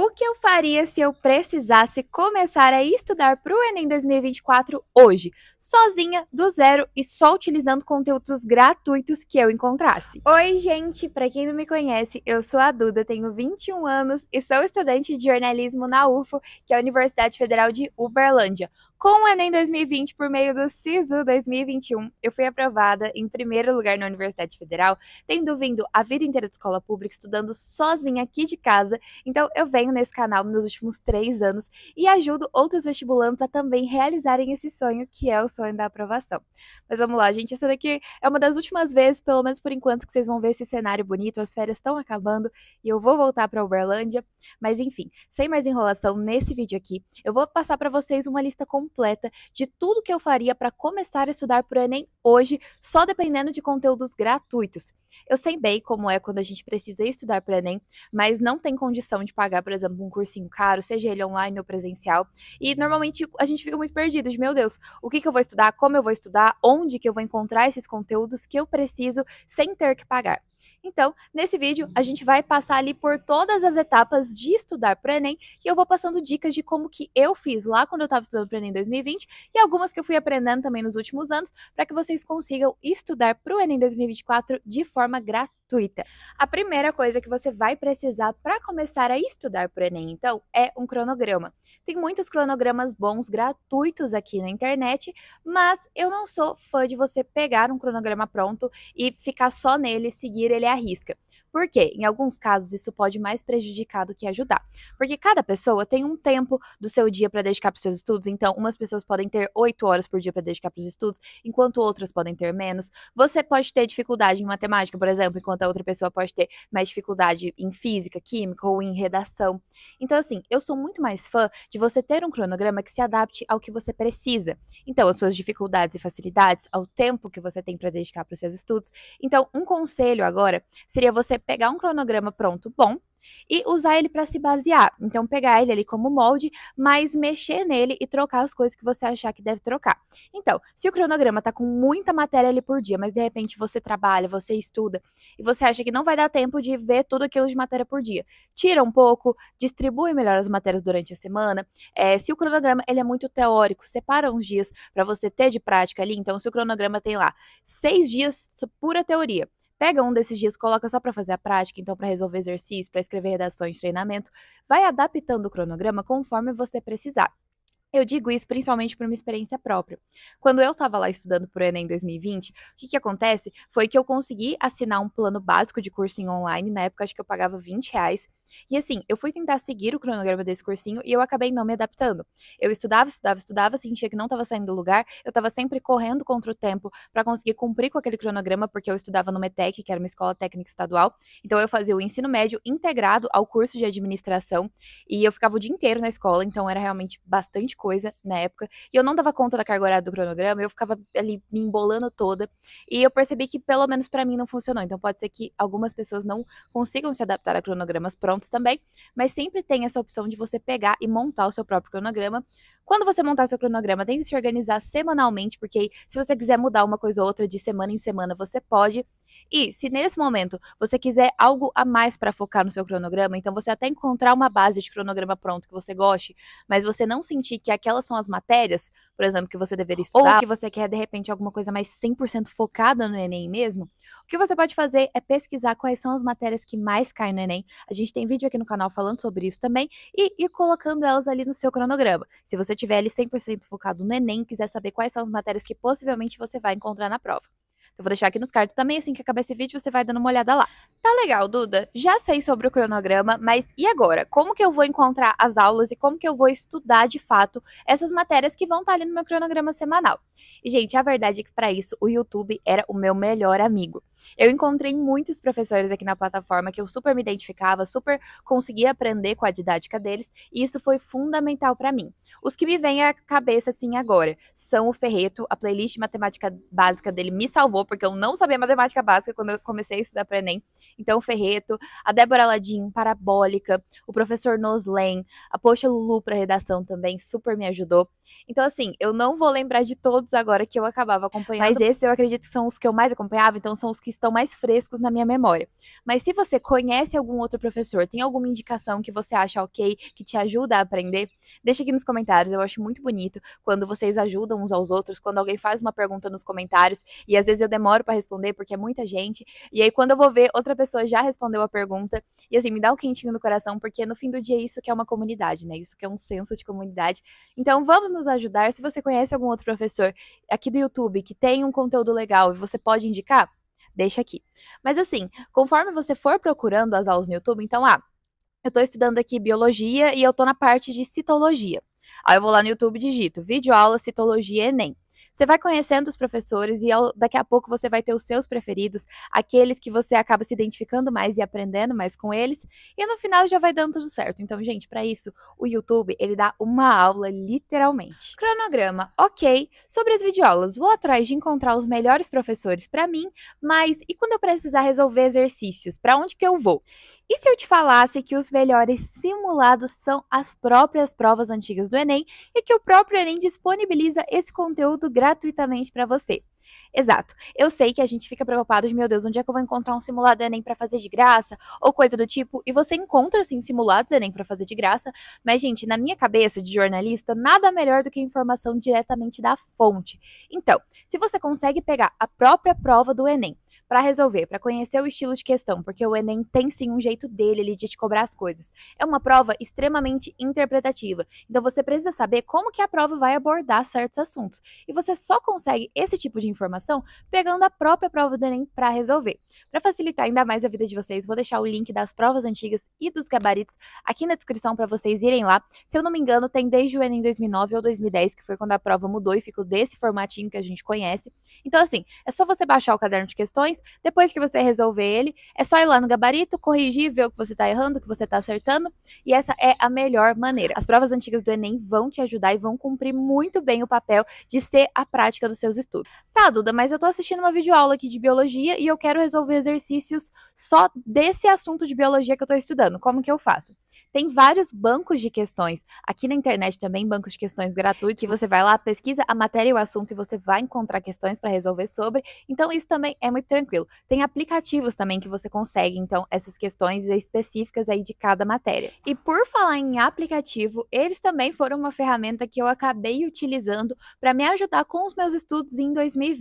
O que eu faria se eu precisasse começar a estudar para o Enem 2024 hoje, sozinha, do zero e só utilizando conteúdos gratuitos que eu encontrasse? Oi, gente! Para quem não me conhece, eu sou a Duda, tenho 21 anos e sou estudante de jornalismo na UFO, que é a Universidade Federal de Uberlândia. Com o Enem 2020 por meio do SISU 2021, eu fui aprovada em primeiro lugar na Universidade Federal, tendo vindo a vida inteira de escola pública, estudando sozinha aqui de casa, então eu venho tenho nesse canal nos últimos três anos e ajudo outros vestibulantes a também realizarem esse sonho, que é o sonho da aprovação. Mas vamos lá, gente, essa daqui é uma das últimas vezes, pelo menos por enquanto, que vocês vão ver esse cenário bonito, as férias estão acabando e eu vou voltar para Uberlândia, mas enfim, sem mais enrolação, nesse vídeo aqui, eu vou passar para vocês uma lista completa de tudo que eu faria para começar a estudar para o Enem hoje, só dependendo de conteúdos gratuitos. Eu sei bem como é quando a gente precisa estudar para o Enem, mas não tem condição de pagar por exemplo, um cursinho caro, seja ele online ou presencial. E uhum. normalmente a gente fica muito perdido de, meu Deus, o que, que eu vou estudar, como eu vou estudar, onde que eu vou encontrar esses conteúdos que eu preciso sem ter que pagar. Então, nesse vídeo, a gente vai passar ali por todas as etapas de estudar para o Enem e eu vou passando dicas de como que eu fiz lá quando eu estava estudando para o Enem 2020 e algumas que eu fui aprendendo também nos últimos anos para que vocês consigam estudar para o Enem 2024 de forma gratuita. A primeira coisa que você vai precisar para começar a estudar para o Enem, então, é um cronograma. Tem muitos cronogramas bons gratuitos aqui na internet, mas eu não sou fã de você pegar um cronograma pronto e ficar só nele, seguir ele arrisca. Por quê? Em alguns casos, isso pode mais prejudicar do que ajudar. Porque cada pessoa tem um tempo do seu dia para dedicar para os seus estudos. Então, umas pessoas podem ter oito horas por dia para dedicar para os estudos, enquanto outras podem ter menos. Você pode ter dificuldade em matemática, por exemplo, enquanto a outra pessoa pode ter mais dificuldade em física, química ou em redação. Então, assim, eu sou muito mais fã de você ter um cronograma que se adapte ao que você precisa. Então, as suas dificuldades e facilidades, ao tempo que você tem para dedicar para os seus estudos. Então, um conselho agora seria você você pegar um cronograma pronto bom e usar ele para se basear. Então, pegar ele ali como molde, mas mexer nele e trocar as coisas que você achar que deve trocar. Então, se o cronograma tá com muita matéria ali por dia, mas de repente você trabalha, você estuda e você acha que não vai dar tempo de ver tudo aquilo de matéria por dia, tira um pouco, distribui melhor as matérias durante a semana. É, se o cronograma ele é muito teórico, separa uns dias para você ter de prática ali. Então, se o cronograma tem lá seis dias pura teoria Pega um desses dias, coloca só para fazer a prática, então para resolver exercícios, para escrever redações, treinamento, vai adaptando o cronograma conforme você precisar. Eu digo isso principalmente por uma experiência própria. Quando eu estava lá estudando para o Enem 2020, o que, que acontece foi que eu consegui assinar um plano básico de cursinho online. Na época, acho que eu pagava 20 reais. E assim, eu fui tentar seguir o cronograma desse cursinho e eu acabei não me adaptando. Eu estudava, estudava, estudava, sentia que não estava saindo do lugar. Eu estava sempre correndo contra o tempo para conseguir cumprir com aquele cronograma, porque eu estudava no METEC, que era uma escola técnica estadual. Então, eu fazia o ensino médio integrado ao curso de administração. E eu ficava o dia inteiro na escola, então era realmente bastante coisa na época. E eu não dava conta da carga horária do cronograma, eu ficava ali me embolando toda. E eu percebi que, pelo menos para mim, não funcionou. Então pode ser que algumas pessoas não consigam se adaptar a cronogramas prontos também, mas sempre tem essa opção de você pegar e montar o seu próprio cronograma. Quando você montar seu cronograma, tente se organizar semanalmente, porque se você quiser mudar uma coisa ou outra de semana em semana, você pode. E se nesse momento você quiser algo a mais para focar no seu cronograma, então você até encontrar uma base de cronograma pronto que você goste, mas você não sentir que aquelas são as matérias, por exemplo, que você deveria estudar, ou que você quer de repente alguma coisa mais 100% focada no ENEM mesmo, o que você pode fazer é pesquisar quais são as matérias que mais caem no ENEM. A gente tem vídeo aqui no canal falando sobre isso também e ir colocando elas ali no seu cronograma. Se você tiver ali 100% focado no ENEM, quiser saber quais são as matérias que possivelmente você vai encontrar na prova. Eu vou deixar aqui nos cards também, assim que acabar esse vídeo, você vai dando uma olhada lá. Tá legal, Duda? Já sei sobre o cronograma, mas e agora? Como que eu vou encontrar as aulas e como que eu vou estudar de fato essas matérias que vão estar tá ali no meu cronograma semanal? E, gente, a verdade é que para isso o YouTube era o meu melhor amigo. Eu encontrei muitos professores aqui na plataforma que eu super me identificava, super conseguia aprender com a didática deles, e isso foi fundamental para mim. Os que me vêm à cabeça assim agora são o Ferreto, a playlist matemática básica dele me salvou porque eu não sabia matemática básica quando eu comecei a estudar para Enem. Então, Ferreto, a Débora Ladim, Parabólica, o professor Noslen, a Poxa Lulu para redação também, super me ajudou. Então, assim, eu não vou lembrar de todos agora que eu acabava acompanhando, mas esses eu acredito que são os que eu mais acompanhava, então são os que estão mais frescos na minha memória. Mas se você conhece algum outro professor, tem alguma indicação que você acha ok, que te ajuda a aprender, deixa aqui nos comentários. Eu acho muito bonito quando vocês ajudam uns aos outros, quando alguém faz uma pergunta nos comentários, e às vezes eu demoro para responder porque é muita gente. E aí quando eu vou ver, outra pessoa já respondeu a pergunta. E assim, me dá o um quentinho no coração, porque no fim do dia é isso que é uma comunidade, né? Isso que é um senso de comunidade. Então vamos nos ajudar. Se você conhece algum outro professor aqui do YouTube que tem um conteúdo legal e você pode indicar, deixa aqui. Mas assim, conforme você for procurando as aulas no YouTube, então, ah, eu estou estudando aqui biologia e eu estou na parte de citologia. Aí eu vou lá no YouTube e digito vídeo aula citologia Enem. Você vai conhecendo os professores e ao, daqui a pouco você vai ter os seus preferidos, aqueles que você acaba se identificando mais e aprendendo mais com eles, e no final já vai dando tudo certo. Então, gente, para isso, o YouTube, ele dá uma aula literalmente. Cronograma, OK. Sobre as videoaulas, vou atrás de encontrar os melhores professores para mim, mas e quando eu precisar resolver exercícios, para onde que eu vou? E se eu te falasse que os melhores simulados são as próprias provas antigas do Enem e que o próprio Enem disponibiliza esse conteúdo gratuitamente para você. Exato. Eu sei que a gente fica preocupado de, meu Deus, onde é que eu vou encontrar um simulado Enem para fazer de graça? Ou coisa do tipo. E você encontra, assim, simulados Enem para fazer de graça. Mas, gente, na minha cabeça de jornalista, nada melhor do que informação diretamente da fonte. Então, se você consegue pegar a própria prova do Enem para resolver, para conhecer o estilo de questão, porque o Enem tem sim um jeito dele ali de te cobrar as coisas. É uma prova extremamente interpretativa. Então, você precisa saber como que a prova vai abordar certos assuntos. E você só consegue esse tipo de informação informação pegando a própria prova do Enem para resolver. Para facilitar ainda mais a vida de vocês, vou deixar o link das provas antigas e dos gabaritos aqui na descrição para vocês irem lá. Se eu não me engano, tem desde o Enem 2009 ou 2010, que foi quando a prova mudou e ficou desse formatinho que a gente conhece. Então, assim, é só você baixar o caderno de questões, depois que você resolver ele, é só ir lá no gabarito, corrigir, ver o que você está errando, o que você está acertando, e essa é a melhor maneira. As provas antigas do Enem vão te ajudar e vão cumprir muito bem o papel de ser a prática dos seus estudos. Tá, Duda, mas eu tô assistindo uma videoaula aqui de biologia e eu quero resolver exercícios só desse assunto de biologia que eu tô estudando. Como que eu faço? Tem vários bancos de questões. Aqui na internet também, bancos de questões gratuitos, que você vai lá, pesquisa a matéria e o assunto e você vai encontrar questões para resolver sobre. Então, isso também é muito tranquilo. Tem aplicativos também que você consegue, então, essas questões específicas aí de cada matéria. E por falar em aplicativo, eles também foram uma ferramenta que eu acabei utilizando para me ajudar com os meus estudos em 2020.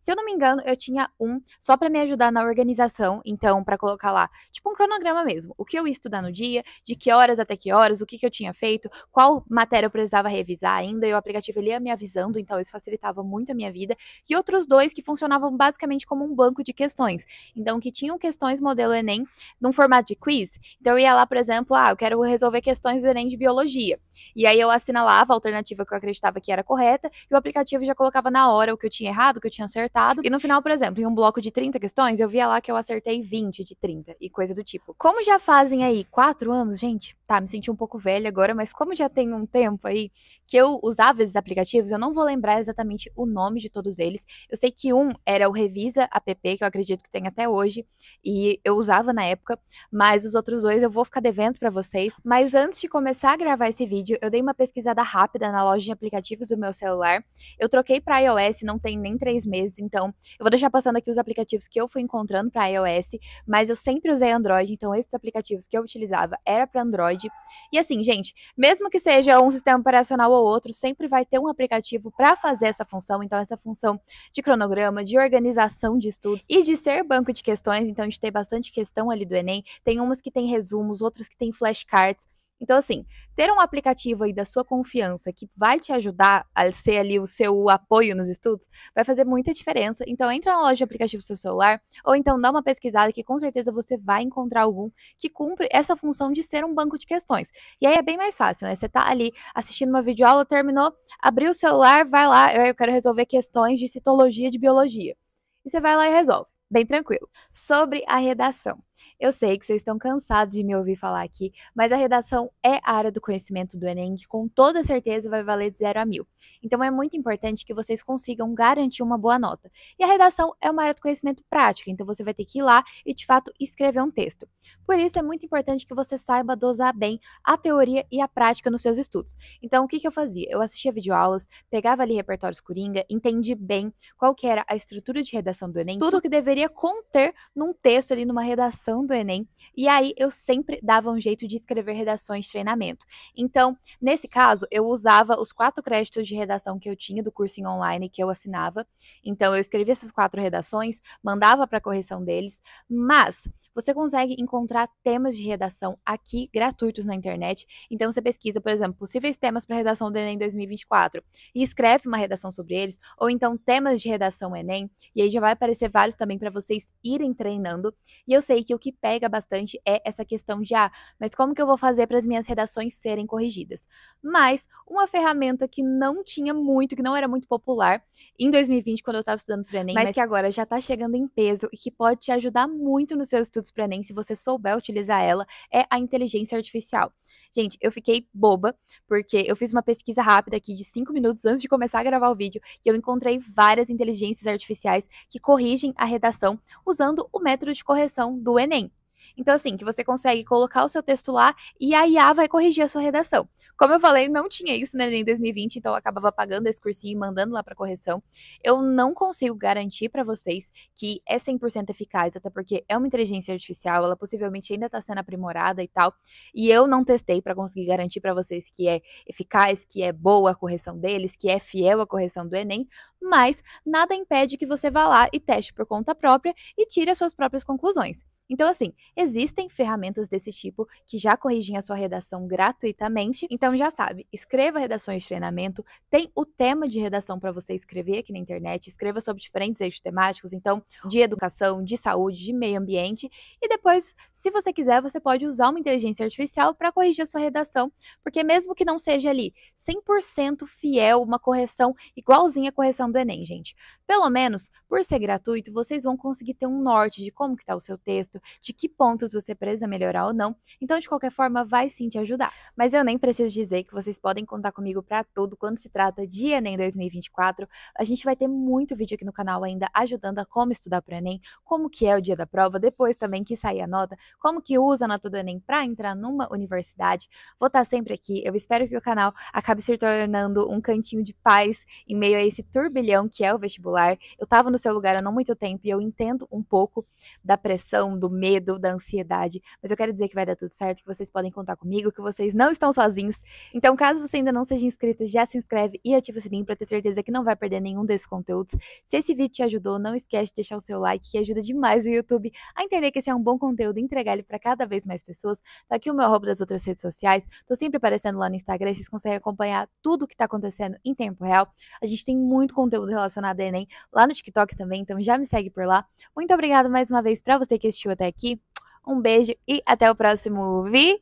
Se eu não me engano, eu tinha um só para me ajudar na organização, então para colocar lá, tipo um cronograma mesmo, o que eu ia estudar no dia, de que horas até que horas, o que, que eu tinha feito, qual matéria eu precisava revisar ainda, e o aplicativo ele ia me avisando, então isso facilitava muito a minha vida, e outros dois que funcionavam basicamente como um banco de questões, então que tinham questões modelo Enem num formato de quiz, então eu ia lá, por exemplo, ah, eu quero resolver questões do Enem de biologia, e aí eu assinalava a alternativa que eu acreditava que era correta, e o aplicativo já colocava na hora o que eu tinha errado, errado, que eu tinha acertado. E no final, por exemplo, em um bloco de 30 questões, eu via lá que eu acertei 20 de 30 e coisa do tipo. Como já fazem aí quatro anos, gente, tá, me senti um pouco velha agora, mas como já tem um tempo aí que eu usava esses aplicativos, eu não vou lembrar exatamente o nome de todos eles. Eu sei que um era o Revisa app, que eu acredito que tem até hoje, e eu usava na época, mas os outros dois eu vou ficar devendo para vocês. Mas antes de começar a gravar esse vídeo, eu dei uma pesquisada rápida na loja de aplicativos do meu celular. Eu troquei para iOS, não tem nem em três meses. Então, eu vou deixar passando aqui os aplicativos que eu fui encontrando para iOS, mas eu sempre usei Android, então esses aplicativos que eu utilizava era para Android. E assim, gente, mesmo que seja um sistema operacional ou outro, sempre vai ter um aplicativo para fazer essa função. Então, essa função de cronograma, de organização de estudos e de ser banco de questões. Então, a gente tem bastante questão ali do Enem. Tem umas que tem resumos, outras que tem flashcards. Então, assim, ter um aplicativo aí da sua confiança que vai te ajudar a ser ali o seu apoio nos estudos, vai fazer muita diferença. Então, entra na loja de aplicativo do seu celular, ou então dá uma pesquisada que com certeza você vai encontrar algum que cumpre essa função de ser um banco de questões. E aí é bem mais fácil, né? Você tá ali assistindo uma videoaula, terminou, abriu o celular, vai lá, eu quero resolver questões de citologia de biologia. E você vai lá e resolve. Bem tranquilo. Sobre a redação. Eu sei que vocês estão cansados de me ouvir falar aqui, mas a redação é a área do conhecimento do Enem que com toda certeza vai valer de 0 a mil. Então é muito importante que vocês consigam garantir uma boa nota. E a redação é uma área do conhecimento prática, então você vai ter que ir lá e de fato escrever um texto. Por isso é muito importante que você saiba dosar bem a teoria e a prática nos seus estudos. Então o que, que eu fazia? Eu assistia videoaulas, pegava ali repertórios coringa, entendi bem qual que era a estrutura de redação do Enem, tudo o que deveria conter num texto ali numa redação redação do Enem, e aí eu sempre dava um jeito de escrever redações treinamento. Então, nesse caso, eu usava os quatro créditos de redação que eu tinha do cursinho online que eu assinava. Então, eu escrevia essas quatro redações, mandava para correção deles, mas você consegue encontrar temas de redação aqui gratuitos na internet. Então, você pesquisa, por exemplo, possíveis temas para redação do Enem 2024 e escreve uma redação sobre eles, ou então temas de redação Enem, e aí já vai aparecer vários também para vocês irem treinando. E eu sei que que o que pega bastante é essa questão de, ah, mas como que eu vou fazer para as minhas redações serem corrigidas? Mas uma ferramenta que não tinha muito, que não era muito popular em 2020, quando eu estava estudando para Enem, mas, mas que agora já está chegando em peso e que pode te ajudar muito nos seus estudos para Enem, se você souber utilizar ela, é a inteligência artificial. Gente, eu fiquei boba, porque eu fiz uma pesquisa rápida aqui de 5 minutos antes de começar a gravar o vídeo, e eu encontrei várias inteligências artificiais que corrigem a redação usando o método de correção do Enem. Enem. Então, assim, que você consegue colocar o seu texto lá e a IA vai corrigir a sua redação. Como eu falei, não tinha isso no Enem 2020, então eu acabava pagando esse cursinho e mandando lá para correção. Eu não consigo garantir para vocês que é 100% eficaz, até porque é uma inteligência artificial, ela possivelmente ainda está sendo aprimorada e tal. E eu não testei para conseguir garantir para vocês que é eficaz, que é boa a correção deles, que é fiel à correção do Enem, mas nada impede que você vá lá e teste por conta própria e tire as suas próprias conclusões. Então, assim, existem ferramentas desse tipo que já corrigem a sua redação gratuitamente. Então, já sabe, escreva redações de treinamento, tem o tema de redação para você escrever aqui na internet, escreva sobre diferentes eixos temáticos, então, de educação, de saúde, de meio ambiente. E depois, se você quiser, você pode usar uma inteligência artificial para corrigir a sua redação, porque mesmo que não seja ali 100% fiel, uma correção igualzinha à correção do Enem, gente. Pelo menos, por ser gratuito, vocês vão conseguir ter um norte de como que está o seu texto, certo de que pontos você precisa melhorar ou não. Então, de qualquer forma, vai sim te ajudar. Mas eu nem preciso dizer que vocês podem contar comigo para tudo quando se trata de Enem 2024. A gente vai ter muito vídeo aqui no canal ainda ajudando a como estudar para Enem, como que é o dia da prova, depois também que sair a nota, como que usa a nota do Enem para entrar numa universidade. Vou estar tá sempre aqui. Eu espero que o canal acabe se tornando um cantinho de paz em meio a esse turbilhão que é o vestibular. Eu estava no seu lugar há não muito tempo e eu entendo um pouco da pressão, do medo, da ansiedade. Mas eu quero dizer que vai dar tudo certo, que vocês podem contar comigo, que vocês não estão sozinhos. Então, caso você ainda não seja inscrito, já se inscreve e ativa o sininho para ter certeza que não vai perder nenhum desses conteúdos. Se esse vídeo te ajudou, não esquece de deixar o seu like, que ajuda demais o YouTube a entender que esse é um bom conteúdo e entregar ele para cada vez mais pessoas. Tá aqui o meu arroba das outras redes sociais. Tô sempre aparecendo lá no Instagram, vocês conseguem acompanhar tudo o que tá acontecendo em tempo real. A gente tem muito conteúdo relacionado a Enem lá no TikTok também, então já me segue por lá. Muito obrigada mais uma vez para você que assistiu até aqui. Um beijo e até o próximo vídeo!